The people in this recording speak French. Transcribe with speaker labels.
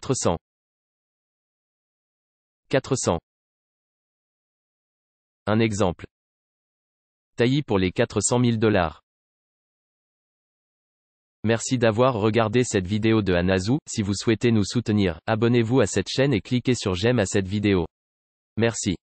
Speaker 1: 400 400
Speaker 2: Un exemple Taillis pour les 400 000 dollars Merci d'avoir regardé cette vidéo de Anazou, si vous souhaitez nous soutenir, abonnez-vous à cette chaîne et cliquez sur j'aime à cette vidéo. Merci.